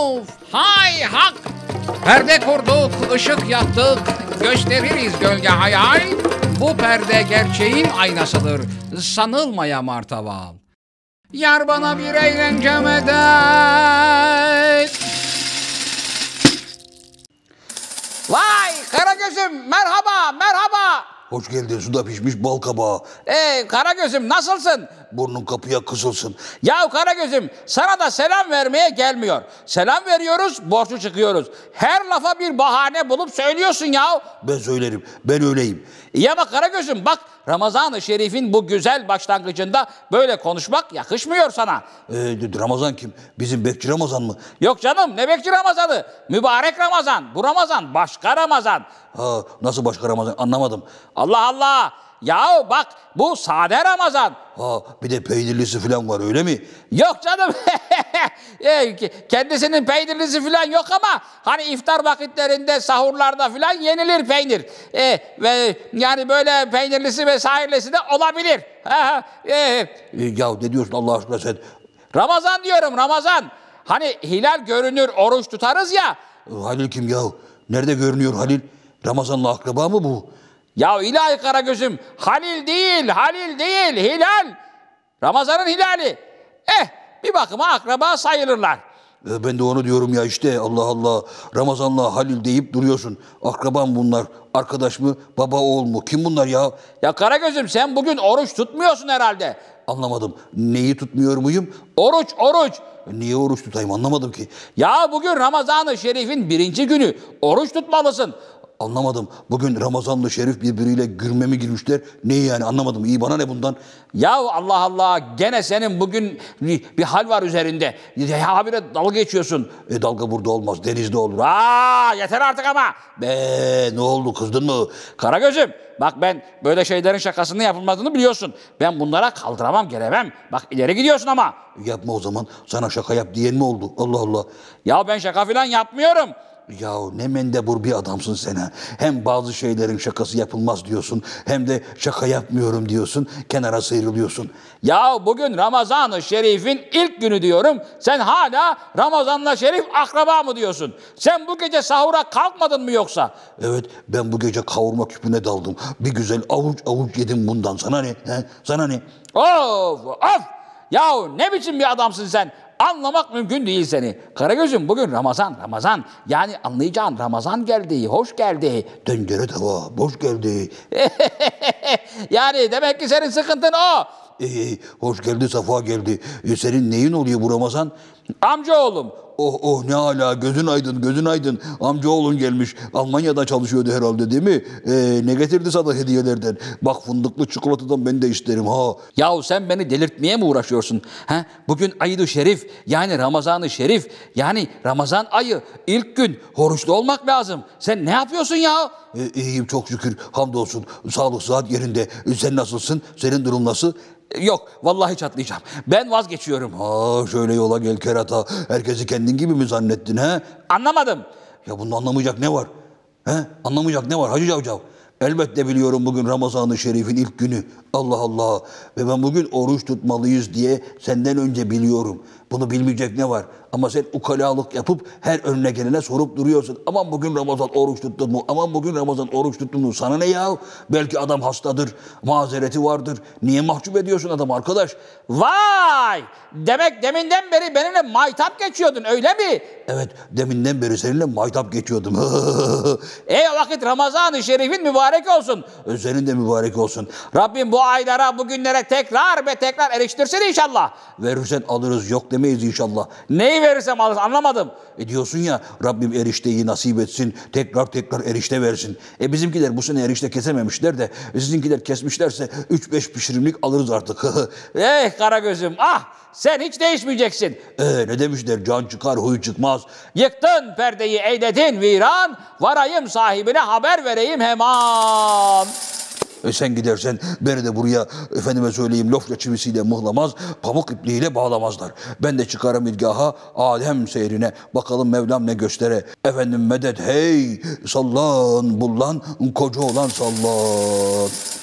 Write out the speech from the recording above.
Of! Hay hak! Perde kurduk, ışık yaktık, gösteririz gölge hayal. Bu perde gerçeğin aynasıdır, sanılmaya martaval. Yar bana bir eğlence medet. Vay Karagöz'üm merhaba merhaba. Hoş geldin suda pişmiş bal kabağı. Ee Karagöz'üm nasılsın? Burnun kapıya kısılsın. Ya Karagöz'üm sana da selam vermeye gelmiyor. Selam veriyoruz borçlu çıkıyoruz. Her lafa bir bahane bulup söylüyorsun ya. Ben söylerim ben öyleyim. Ya bak Karagöz'üm bak Ramazan-ı Şerif'in bu güzel başlangıcında böyle konuşmak yakışmıyor sana. Ee, Ramazan kim? Bizim bekçi Ramazan mı? Yok canım ne bekçi Ramazan'ı? Mübarek Ramazan. Bu Ramazan başka Ramazan. Ha, nasıl başka Ramazan anlamadım. Allah Allah. Yahu bak bu sade Ramazan. Ha, bir de peynirlisi falan var öyle mi? Yok canım. E, kendisinin peynirlisi falan yok ama hani iftar vakitlerinde sahurlarda falan yenilir peynir. E, ve yani böyle peynirlisi vesairelisi de olabilir. E, e, ya ne diyorsun Allah aşkına sen? Ramazan diyorum Ramazan. Hani hilal görünür oruç tutarız ya. Halil kim ya? Nerede görünüyor Halil? Ramazan'la akraba mı bu? Ya ilahi Karagöz'üm Halil değil, Halil değil, Hilal. Ramazan'ın hilali. Eh bir bakıma akraba sayılırlar. E ben de onu diyorum ya işte Allah Allah Ramazan'la Halil deyip duruyorsun. Akraban bunlar, arkadaş mı, baba oğul mu? Kim bunlar ya? Ya Karagöz'üm sen bugün oruç tutmuyorsun herhalde. Anlamadım. Neyi tutmuyor muyum? Oruç, oruç. E, niye oruç tutayım anlamadım ki. Ya bugün Ramazan-ı Şerif'in birinci günü. Oruç tutmalısın. Anlamadım. Bugün Ramazanlı Şerif birbiriyle gürme mi girmişler? Neyi yani anlamadım. İyi bana ne bundan? Ya Allah Allah gene senin bugün bir hal var üzerinde. Habire dalga geçiyorsun. E dalga burada olmaz. Denizde olur. Aa yeter artık ama. Be ne oldu kızdın mı? Karagöz'üm bak ben böyle şeylerin şakasının yapılmadığını biliyorsun. Ben bunlara kaldıramam gelemem. Bak ileri gidiyorsun ama. Yapma o zaman. Sana şaka yap diyen mi oldu? Allah Allah. Ya ben şaka falan yapmıyorum. Ya ne mendebur bir adamsın sen ha. Hem bazı şeylerin şakası yapılmaz diyorsun. Hem de şaka yapmıyorum diyorsun. Kenara sıyrılıyorsun. Ya bugün Ramazan-ı Şerif'in ilk günü diyorum. Sen hala Ramazan'la Şerif akraba mı diyorsun? Sen bu gece sahura kalkmadın mı yoksa? Evet ben bu gece kavurma küpüne daldım. Bir güzel avuç avuç yedim bundan. Sana ne? He? Sana ne? Of of! Ya ne biçim bir adamsın sen? Anlamak mümkün değil seni. Karagöz'üm bugün Ramazan, Ramazan. Yani anlayacağın Ramazan geldi, hoş geldi. Döndürü tava, boş geldi. yani demek ki senin sıkıntın o. Ee, hoş geldi, safa geldi. Ee, senin neyin oluyor bu Ramazan? Amca oğlum, Oh oh ne hala gözün aydın gözün aydın amca oğlun gelmiş Almanya'da çalışıyordu herhalde değil mi? Ee, ne getirdi sana hediyelerden? Bak fındıklı çikolatadan ben de isterim ha. Yahu sen beni delirtmeye mi uğraşıyorsun? Ha? Bugün ayı şerif yani Ramazan-ı şerif yani Ramazan ayı ilk gün horuçlu olmak lazım. Sen ne yapıyorsun ya? E, iyiyim çok şükür hamdolsun sağlık sıhhat yerinde. E, sen nasılsın? Senin durum nasıl? yok vallahi çatlayacağım. Ben vazgeçiyorum. Ha şöyle yola gel kerata. Herkesi kendi kendin gibi mi zannettin he? Anlamadım. Ya bunu anlamayacak ne var? He? Anlamayacak ne var Hacı Cavcav? Elbette biliyorum bugün Ramazan-ı Şerif'in ilk günü. Allah Allah ve ben bugün oruç tutmalıyız diye senden önce biliyorum. Bunu bilmeyecek ne var? Ama sen ukalalık yapıp her önüne gelene sorup duruyorsun. Aman bugün Ramazan oruç tuttun mu? Aman bugün Ramazan oruç tuttun mu? Sana ne ya? Belki adam hastadır, mazereti vardır. Niye mahcup ediyorsun adam arkadaş? Vay! Demek deminden beri benimle maytap geçiyordun öyle mi? Evet, deminden beri seninle maytap geçiyordum. Ey vakit Ramazan-ı Şerif'in mübarek mübarek olsun. Özelin de mübarek olsun. Rabbim bu aylara, bugünlere tekrar ve tekrar eriştirsin inşallah. Verirsen alırız, yok demeyiz inşallah. Neyi verirsem alırız anlamadım. E diyorsun ya Rabbim erişteyi nasip etsin, tekrar tekrar erişte versin. E bizimkiler bu sene erişte kesememişler de e sizinkiler kesmişlerse 3-5 pişirimlik alırız artık. eh kara gözüm ah sen hiç değişmeyeceksin. Ee ne demişler can çıkar huy çıkmaz. Yıktın perdeyi eyledin viran varayım sahibine haber vereyim hemen. E sen gidersen beni de buraya efendime söyleyeyim lofla çivisiyle mıhlamaz, pamuk ipliğiyle bağlamazlar. Ben de çıkarım idgaha, Adem seyrine. Bakalım Mevlam ne göstere. Efendim medet hey, sallan bullan, koca olan sallan.